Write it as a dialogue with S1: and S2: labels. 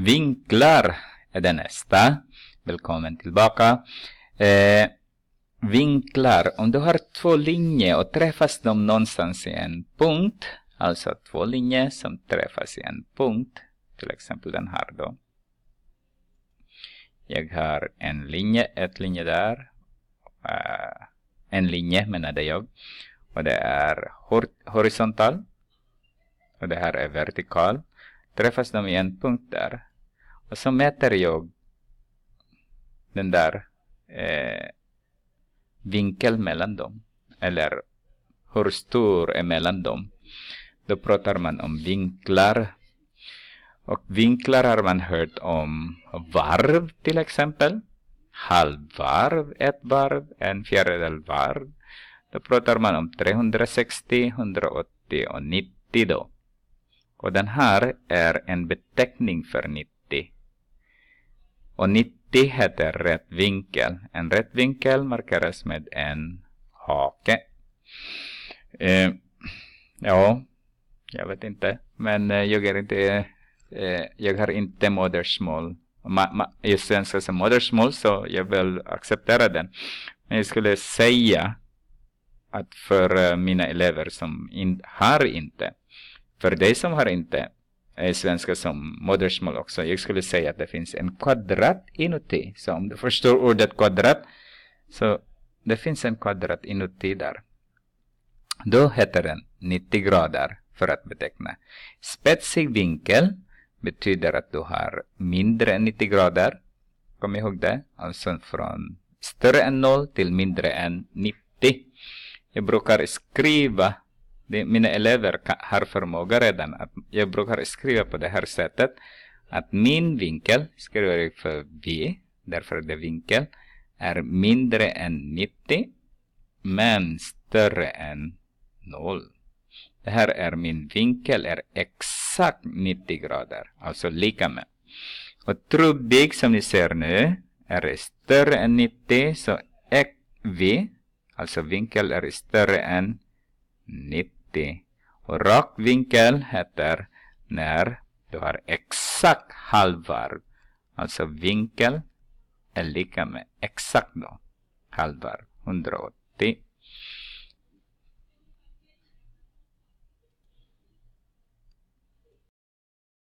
S1: Vinklar är det nästa. Välkommen tillbaka. Eh, vinklar. Om du har två linjer och träffas de någonstans i en punkt, alltså två linjer som träffas i en punkt, till exempel den här då. Jag har en linje, ett linje där. Uh, en linje menade jag. Och det är hor horisontal. Och det här är vertikal. Träffas de i en punkt där, och så mäter jag den där eh, vinkeln mellan dem. Eller hur stor är mellan dem. Då pratar man om vinklar. Och vinklar har man hört om varv till exempel. Halvvarv, ett varv, en fjärdedel varv. Då pratar man om 360, 180 och 90 då. Och den här är en beteckning för 90. Och 90 heter rätt vinkel. En rätt vinkel markeras med en hake. Eh, ja, jag vet inte. Men eh, jag, är inte, eh, jag har inte modersmål. Ma, ma, I svenska som modersmål så jag vill acceptera den. Men jag skulle säga att för eh, mina elever som in, har inte. För dig som har inte. Eh, svenska som modersmål också. Jag skulle säga att det finns en kvadrat inuti. Så om du förstår ordet kvadrat, så det finns en kvadrat inuti där. Då heter den 90 grader för att beteckna. Spetsig vinkel betyder att du har mindre än 90 grader. Kom ihåg det. Alltså från större än 0 till mindre än 90. Jag brukar skriva mina elever har förmåga redan att jag brukar skriva på det här sättet att min vinkel skriver jag för V därför det vinkel är mindre än 90 men större än 0. Det här är min vinkel är exakt 90 grader, alltså lika med. Och trubbig som ni ser nu är större än 90 så V, alltså vinkel är större än 90. 90. Och rakvinkel heter när du har exakt halvvarv. Alltså vinkel är lika med exakt då halvvarv, 180.